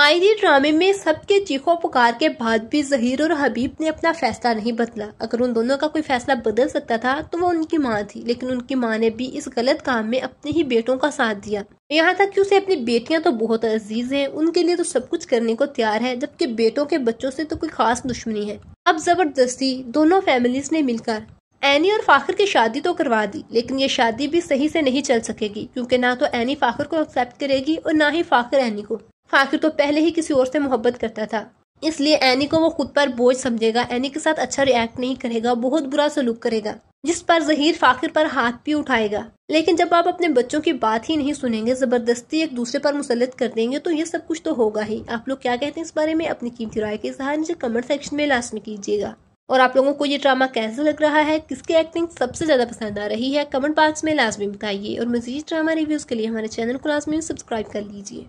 मायरी ड्रामे में सबके चीखों पुकार के बाद भी जहीर और हबीब ने अपना फैसला नहीं बदला अगर उन दोनों का कोई फैसला बदल सकता था तो वो उनकी माँ थी लेकिन उनकी माँ ने भी इस गलत काम में अपने ही बेटों का साथ दिया यहाँ तक कि उसे अपनी बेटियाँ तो बहुत अजीज हैं उनके लिए तो सब कुछ करने को तैयार है जबकि बेटों के बच्चों से तो कोई खास दुश्मनी है अब जबरदस्ती दोनों फैमिलीज ने मिलकर एनी और फाखर की शादी तो करवा दी लेकिन ये शादी भी सही से नहीं चल सकेगी क्योंकि ना तो एनी फाखर को एक्सेप्ट करेगी और ना ही फाखर एनी को आखिर तो पहले ही किसी और से मोहब्बत करता था इसलिए एनी को वो खुद पर बोझ समझेगा एनी के साथ अच्छा रिएक्ट नहीं करेगा बहुत बुरा सलूक करेगा जिस पर जहीर फाखिर पर हाथ भी उठाएगा लेकिन जब आप अपने बच्चों की बात ही नहीं सुनेंगे जबरदस्ती एक दूसरे पर मुसलत कर देंगे तो ये सब कुछ तो होगा ही आप लोग क्या कहते हैं इस बारे में अपनी कीमती राय के इजहार नीचे कमेंट सेक्शन में लाजमी कीजिएगा और आप लोगों को ये ड्रामा कैसा लग रहा है किसकी एक्टिंग सबसे ज्यादा पसंद आ रही है कमेंट बॉक्स में लाजमी बताइए और मजीद ड्रामा रिव्यूज के लिए हमारे चैनल को लाजमी सब्सक्राइब कर लीजिए